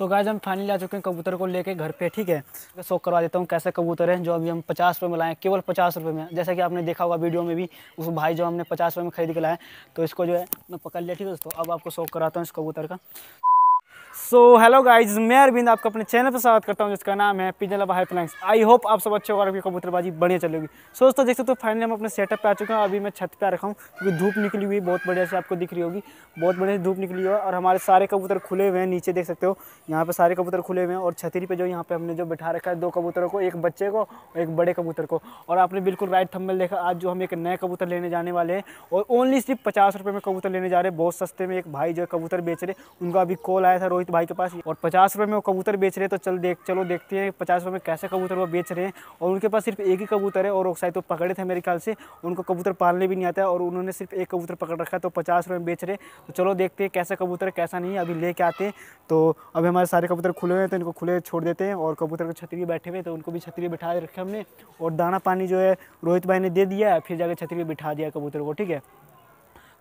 So guys हम finally आ चुके हैं कबूतर को लेके घर पे ठीक है शौक करवा देता हूँ कैसे कबूतर हैं जो अभी हम पचास रुपये में लाएँ केवल पचास रुपये में जैसा कि आपने देखा होगा वीडियो में भी उस भाई जो हमने पचास रुपये में खरीद के लाए तो इसको जो है मैं पकड़ लिया ठीक है दोस्तों अब आपको शौक कराता हूँ इस कबूतर का सो हेलो गाइज मैं अरविंद आपका अपने चैनल पर स्वागत करता हूँ जिसका नाम है पिजन लबा हाई प्लैंक्स आई होप आप सब अच्छे और आपकी कबूतरबाजी बढ़िया चलेगी सो दोस्तों देख सकते हो फाइनली हम अपने सेटअप पे आ चुके हैं अभी मैं छत पे आ रखा हूँ क्योंकि धूप निकली हुई बहुत बढ़िया से आपको दिख रही होगी बहुत बढ़िया से धूप निकली हुई है और हमारे सारे कबूतर खुले हुए हैं नीचे देख सकते हो यहाँ पर सारे कबूतर खुले हुए हैं और छतरी पर जो यहाँ पर हमने जो बैठा रखा है दो कबूतरों को एक बच्चे को और एक बड़े कबूतर को और आपने बिल्कुल राइट थम्बल देखा आज जो हम एक नए कबूतर लेने जाने वाले हैं और ओनली सिर्फ पचास रुपये में कबूतर लेने जा रहे हैं बहुत सस्ते में एक भाई जो कबूतर बेच रहे उनका अभी कॉल आया था रोहित भाई के पास और पचास रुपये में वो कबूतर बेच रहे हैं तो चल देख चलो देखते हैं पचास रुपये में कैसे कबूतर वो बेच रहे हैं और उनके पास सिर्फ एक ही कबूतर है और वो शायद वो तो पकड़े थे मेरे ख्याल से उनको कबूतर पालने भी नहीं आता है और उन्होंने सिर्फ एक कबूतर पकड़ रखा है तो पचास रुपये में बेच रहे तो चलो देखते हैं कैसा कबूतर कैसा नहीं अभी लेके आते हैं तो अभी हमारे सारे कबूतर खुले हुए हैं तो इनको खुले छोड़ देते हैं और कबूतर को छतरी बैठे हुए तो उनको भी छतरी बैठा रखे हमने और दाना पानी जो है रोहित भाई ने दे दिया फिर जाकर छतरी बिठा दिया कबूतर को ठीक है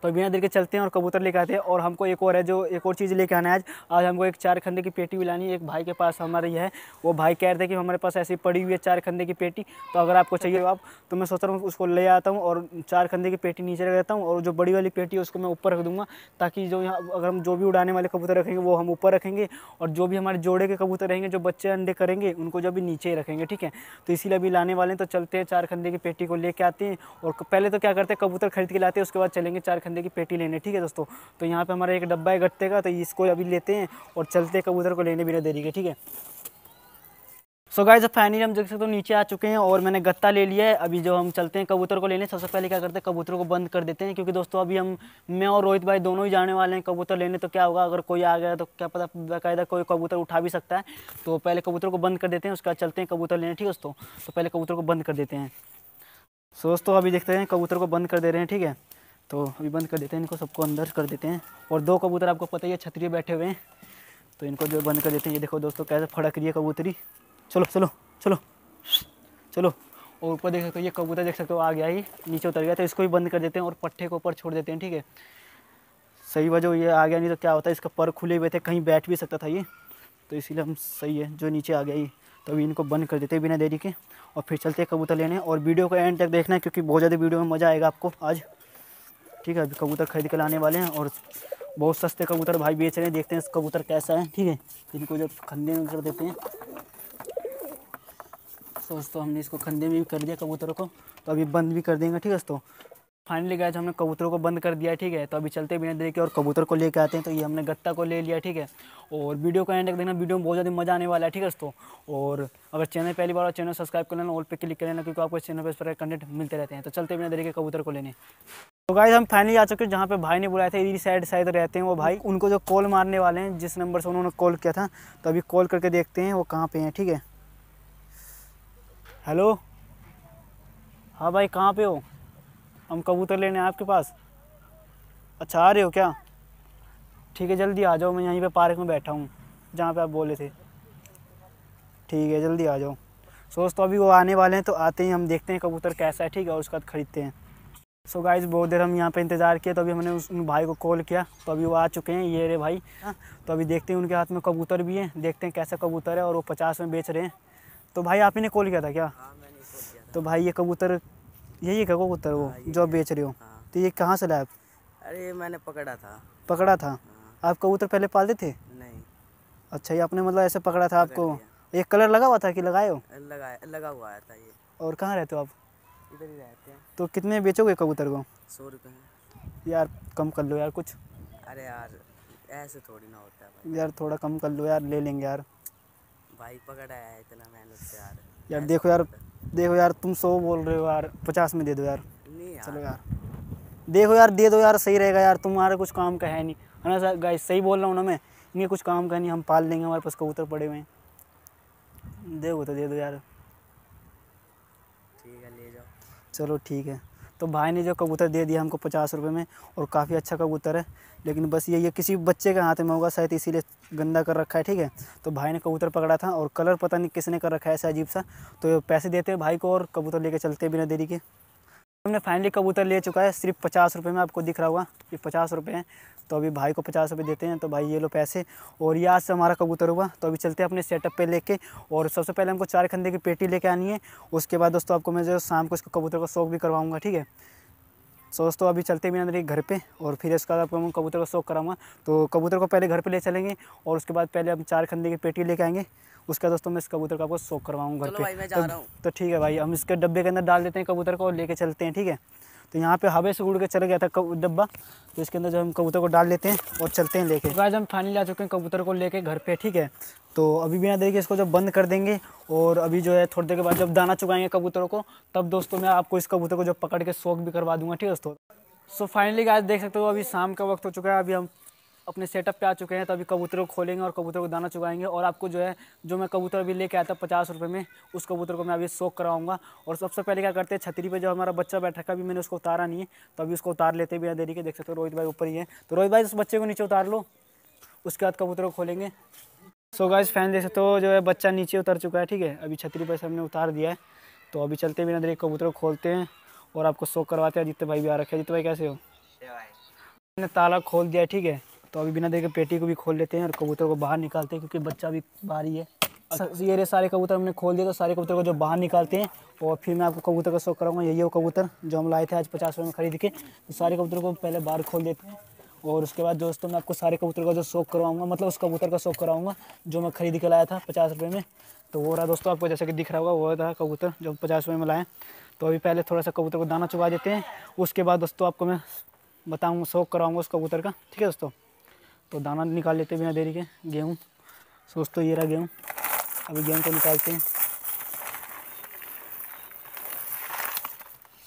तो बिना देर के चलते हैं और कबूतर लेकर आते हैं और हमको एक और है जो एक और चीज़ लेके आना है आज आज हमको एक चार खंदे की पेटी भी लानी है एक भाई के पास हमारी है वो भाई कह रहे थे कि हमारे पास ऐसी पड़ी हुई है चार खंदे की पेटी तो अगर आपको चाहिए आप तो मैं सोच रहा हूँ उसको ले आता हूँ और चार खंडे की पेटी नीचे रख देता हूँ और जो बड़ी वाली पेटी है उसको मैं ऊपर रख दूँगा ताकि जो यहाँ अगर हम जो भी उड़ाने वाले कबूतर रखेंगे वो हम ऊपर रखेंगे और जो भी हमारे जोड़े के कबूतर रहेंगे जो बच्चे अंडे करेंगे उनको जो भी नीचे ही रखेंगे ठीक है तो इसीलिए अभी लाने वाले हैं तो चलते हैं चार खंडे की पेटी को लेके आते हैं और पहले तो क्या करते हैं कबूतर खरीद के लाते हैं उसके बाद चलेंगे चार कंदे की पेटी लेने ठीक है दोस्तों तो यहाँ पे हमारा एक डब्बा है गट्टे का तो इसको अभी लेते हैं और चलते कबूतर को लेने बिना देरी के ठीक है सो गाइज फाइनली हम देख सकते हो नीचे आ चुके हैं और मैंने गत्ता ले लिया है अभी जो हम चलते हैं कबूतर को लेने सबसे पहले क्या करते हैं कबूतर को बंद कर देते हैं क्योंकि दोस्तों अभी हम मैं और रोहित भाई दोनों ही जाने वाले हैं कबूतर लेने तो क्या होगा अगर कोई आ गया तो क्या पता बाकायदा कोई कबूतर उठा भी सकता है तो पहले कबूतर को बंद कर देते हैं उसके बाद चलते हैं कबूतर लेने ठीक है दोस्तों तो पहले कबूतर को बंद कर देते हैं सो दोस्तों अभी देखते हैं कबूतर को बंद कर दे रहे हैं ठीक है तो अभी बंद कर देते हैं इनको सबको अंदर कर देते हैं और दो कबूतर आपको पता ही है छतरी बैठे हुए हैं तो इनको जो बंद कर देते हैं ये देखो दोस्तों कैसे फड़क रही है कबूतरी चलो चलो चलो चलो और ऊपर देख सकते हो ये कबूतर देख सकते हो आ गया ही नीचे उतर गया तो इसको भी बंद कर देते हैं और पट्टे को ऊपर छोड़ देते हैं ठीक है सही वजह ये आ गया नहीं तो क्या होता है इसका पर खुले हुए थे कहीं बैठ भी सकता था ये तो इसीलिए हम सही है जो नीचे आ गया ये तो अभी इनको बंद कर देते हैं बिना देरी के और फिर चलते हैं कबूतर लेने और वीडियो को एंड तक देखना है क्योंकि बहुत ज़्यादा वीडियो में मज़ा आएगा आपको आज ठीक है अभी कबूतर खरीद के लाने वाले हैं और बहुत सस्ते कबूतर भाई बेच रहे हैं देखते हैं कबूतर कैसा है ठीक है इनको जब खंदे में कर देते हैं तो दोस्तों हमने इसको खंदे में भी कर दिया कबूतरों को तो अभी बंद भी कर देंगे ठीक है दोस्तों फाइनली गए हमने कबूतरों को बंद कर दिया ठीक है तो अभी चलते बिना देर के और कबूतर को लेके आते हैं तो ये हमने गत्ता को ले लिया ठीक है और वीडियो का एंड तक देखना वीडियो में बहुत ज़्यादा मजा आने वाला है ठीक है दोस्तों और अगर चैनल पहली बार और चैनल सब्सक्राइब कर लेना ऑल पे क्लिक कर लेना क्योंकि आपको इस चैनल पर इस कंटेंट मिलते रहते हैं तो चलते बिना देर के कबूतर को लेने तो गाइज हम फाइनली आ चुके हैं जहाँ पे भाई ने बुलाया था इधर साइड साइड रहते हैं वो भाई उनको जो कॉल मारने वाले हैं जिस नंबर से उन्होंने कॉल किया था तो अभी कॉल करके देखते हैं वो कहाँ पे हैं ठीक है हेलो हाँ भाई कहाँ पे हो हम कबूतर लेने आपके पास अच्छा आ रहे हो क्या ठीक है जल्दी आ जाओ मैं यहीं पर पार्क में बैठा हूँ जहाँ पर आप बोले थे ठीक है जल्दी आ जाओ सोच तो अभी वो आने वाले हैं तो आते ही हम देखते हैं कबूतर कैसा है ठीक है और उसके बाद ख़रीदते हैं सो so गाइज बहुत देर हम यहाँ पे इंतज़ार किया तो अभी हमने उस भाई को कॉल किया तो अभी वो आ चुके हैं ये रे भाई हाँ, तो अभी देखते हैं उनके हाथ में कबूतर भी है देखते हैं कैसा कबूतर है और वो पचास में बेच रहे हैं तो भाई आप ही ने कॉल किया था क्या हाँ, किया तो भाई ये कबूतर यही है कबूतर वो हाँ, जो आप बेच रहे हो तो ये कहाँ से लाए आप अरे मैंने पकड़ा था पकड़ा था आप कबूतर पहले पालते थे नहीं अच्छा ये आपने मतलब ऐसे पकड़ा था आपको ये कलर लगा हुआ था कि लगाए हो लगा लगा हुआ था ये और कहाँ रहते हो आप इधर ही रहते हैं तो कितने बेचोगे कबूतर को सौ रुपये यार कम कर लो यार कुछ अरे यार ऐसे थोड़ी ना होता है भाई यार थोड़ा कम कर लो यार ले लेंगे यार भाई पकड़ा है इतना मेहनत से यार यार देखो यार देखो यार तुम सौ बोल रहे हो यार पचास में दे दो यार नहीं यार। चलो यार देखो यार दे दो यार सही रहेगा यार तुम्हारा कुछ काम का है नहीं है ना सर गाइस सही बोल रहा हूँ ना मैं इन्हें कुछ काम का नहीं हम पाल लेंगे हमारे पास कबूतर पड़े हुए हैं देखो तो दे दो यार चलो ठीक है तो भाई ने जो कबूतर दे दिया हमको पचास रुपये में और काफ़ी अच्छा कबूतर है लेकिन बस ये ये किसी बच्चे के हाथ में होगा शायद इसीलिए गंदा कर रखा है ठीक है तो भाई ने कबूतर पकड़ा था और कलर पता नहीं किसने कर रखा है ऐसा अजीब सा तो पैसे देते हैं भाई को और कबूतर लेके चलते बिना देरी के हमने फाइनली कबूतर ले चुका है सिर्फ पचास रुपये में आपको दिख रहा होगा ये पचास रुपये हैं तो अभी भाई को पचास रुपये देते हैं तो भाई ये लो पैसे और ये आज से हमारा कबूतर हुआ तो अभी चलते हैं अपने सेटअप पे लेके और सबसे पहले हमको चार खंदे की पेटी लेके आनी है उसके बाद दोस्तों आपको मैं जो शाम को इसको कबूतर का शौक भी करवाऊँगा ठीक है सो दोस्तों अभी चलते भी अंदर घर पे और फिर इसके बाद आपको कबूतर का शौक कराऊंगा तो कबूतर को पहले घर पे ले चलेंगे और उसके बाद पहले हम चार खंदे की पेटी लेके आएंगे उसके बाद दोस्तों मैं इस कबूतर का आपको शौक करवाऊँ घर पे तो, तो ठीक है भाई हम इसके डब्बे के अंदर डाल देते हैं कबूतर को लेके चलते हैं ठीक है तो यहाँ पे हवे से उड़ के चला गया था डब्बा तो इसके अंदर जो हम कबूतर को डाल लेते हैं और चलते हैं लेके आज हम फाइनली आ चुके हैं कबूतर को लेके घर पे ठीक है तो अभी बिना देरी के इसको जब बंद कर देंगे और अभी जो है थोड़ी देर के बाद जब दाना चुकाएंगे कबूतरों को तब दोस्तों मैं आपको इस कबूतर को जब पकड़ के शौक भी करवा दूंगा ठीक है दोस्तों सो फाइनली आज देख सकते हो अभी शाम का वक्त हो चुका है अभी हम अपने सेटअप पे आ चुके हैं तो अभी कबूतरों को खोलेंगे और कबूतरों को दाना चुगाएंगे और आपको जो है जो मैं कबूतर अभी लेके आया था पचास रुपये में उस कबूतर को मैं अभी सोख कराऊंगा और सबसे पहले क्या करते हैं छतरी पर जो हमारा बच्चा बैठा था अभी मैंने उसको उतारा नहीं है तो अभी उसको उतार लेते बिना देरी के देख सकते हो रोहित भाई ऊपर ही है तो रोहित भाई उस बच्चे को नीचे उतार लो उसके बाद कबूतर को खोलेंगे सो गाइस फैन देख सकते हो जो है बच्चा नीचे उतर चुका है ठीक है अभी छतरी पर से हमने उतार दिया है तो अभी चलते बिना देरी कबूतर को खोलते हैं और आपको सोक करवाते हैं जितने भाई भी आ रखे हैं जितने भाई कैसे हो ने ताला खोल दिया ठीक है तो अभी बिना देखे पेटी को भी खोल लेते हैं और कबूतर को बाहर निकालते हैं क्योंकि बच्चा भी बाहर ही है ये रे सारे कबूतर हमने खोल दिए तो सारे कबूतर को जो बाहर निकालते हैं और फिर मैं आपको कबूतर का शौक कराऊंगा यही वो कबूतर जो हम लाए थे आज पचास रुपये में खरीद के तो सारे कबूतर को पहले बाहर खोल देते हैं और उसके बाद दोस्तों मैं आपको सारे कबूतर का जो शौक करवाऊंगा मतलब उस कबूतर का शौक कराऊंगा जो मैं खरीद के लाया था पचास रुपये में तो वो रहा दोस्तों आपको जैसे कि दिख रहा होगा वो रहा कबूतर जो पचास रुपये में लाए तो अभी पहले थोड़ा सा कबूतर को दाना चुका देते हैं उसके बाद दोस्तों आपको मैं बताऊँगा शौक कराऊँगा उस कबूतर का ठीक है दोस्तों तो दाना निकाल लेते बिना देरी के गेहूँ सोच तो ये रहा गेहूँ अभी गेहूँ को निकालते हैं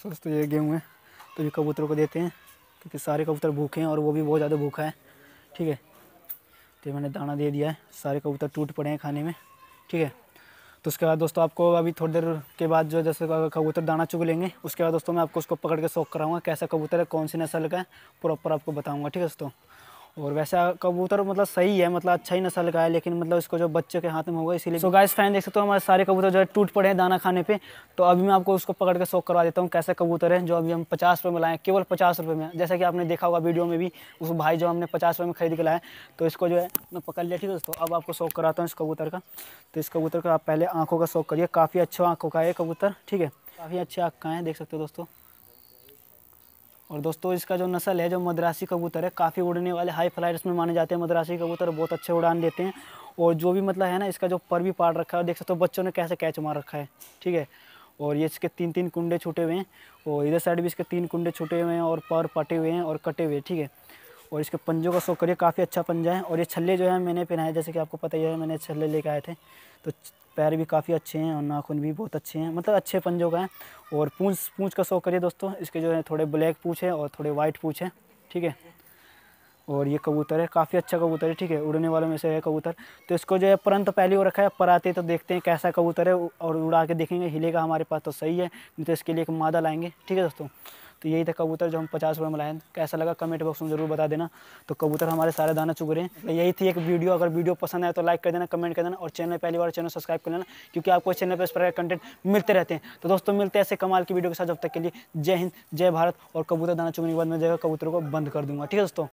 सोच तो ये गेहूँ है तो ये कबूतरों को देते हैं क्योंकि सारे कबूतर भूखे हैं और वो भी बहुत ज़्यादा भूखा है ठीक है तो मैंने दाना दे दिया है सारे कबूतर टूट पड़े हैं खाने में ठीक है तो उसके बाद दोस्तों आपको अभी थोड़ी देर के बाद जो जैसे कबूतर दाना चुग लेंगे उसके बाद दोस्तों मैं आपको उसको पकड़ के शौक कराऊंगा कैसा कबूतर है कौन सी नस्ल का है प्रॉपर आपको बताऊंगा ठीक है दोस्तों और वैसा कबूतर मतलब सही है मतलब अच्छा ही नसल का है लेकिन मतलब इसको जो बच्चे के हाथ में होगा इसीलिए सो गाइस फैन देख सकते हो हमारे सारे कबूतर जो है टूट पड़े हैं दाना खाने पे तो अभी मैं आपको उसको पकड़ के शौक करवा देता हूँ कैसे कबूतर है जो अभी हम पचास रुपये में लाए केवल पचास रुपये में जैसा कि आपने देखा होगा वीडियो में भी उस भाई जो हमने पचास रुपये में खरीद के लाया तो इसको जो है मैं पकड़ लिया ठीक है दोस्तों अब आपको शौक कराता हूँ इस कबूतर का तो इस कबूतर का आप पहले आँखों का शौक करिए काफ़ी अच्छा आँखों का है कबूतर ठीक है काफ़ी अच्छे आँख का है देख सकते हो दोस्तों और दोस्तों इसका जो नस्ल है जो मद्रासी कबूतर है काफ़ी उड़ने वाले हाई फ्लाइट्स में माने जाते हैं मद्रासी कबूतर बहुत अच्छे उड़ान देते हैं और जो भी मतलब है ना इसका जो पर भी पाड़ रखा है देख सकते हो तो बच्चों ने कैसे कैच मार रखा है ठीक है और ये इसके तीन तीन कुंडे छूटे हुए हैं और इधर साइड भी इसके तीन कुंडे छूटे हुए हैं और पर पटे हुए हैं और कटे हुए हैं ठीक है और इसके पंजों का शो करिए काफ़ी अच्छा पंजा है और ये छल्ले जो है मैंने पहनाए जैसे कि आपको पता ही है मैंने छल्ले लेके आए थे तो पैर भी काफ़ी अच्छे हैं और नाखून भी बहुत अच्छे हैं मतलब अच्छे पंजों का है और पूँछ पूछ का शो करिए दोस्तों इसके जो है थोड़े ब्लैक पूछ है और थोड़े वाइट पूछ है ठीक है और ये कबूतर है काफ़ी अच्छा कबूतर है ठीक है उड़ने वालों में से है कबूतर तो इसको जो है परंत पहले हो रखा है पर आते तो देखते हैं कैसा कबूतर है और उड़ा के देखेंगे हिलेगा हमारे पास तो सही है नहीं तो इसके लिए एक मादा लाएंगे ठीक है दोस्तों तो यही था कबूतर जो हम पचास रुपये में लाए कैसा लगा कमेंट बॉक्स में ज़रूर बता देना तो कबूतर हमारे सारे दाना चुग रहे हैं तो यही थी एक वीडियो अगर वीडियो पसंद आए तो लाइक कर देना कमेंट कर देना और चैनल पहली बार चैनल सब्सक्राइब कर लेना क्योंकि आपको इस चैनल पर इस प्रकार कंटेंट मिलते रहते हैं तो दोस्तों मिलते हैं ऐसे कमाल की वीडियो के साथ जब तक के लिए जय हिंद जय भारत और कबूतर दाना चुगने के बाद मैं जगह कबूतर को बंद कर दूंगा ठीक है दोस्तों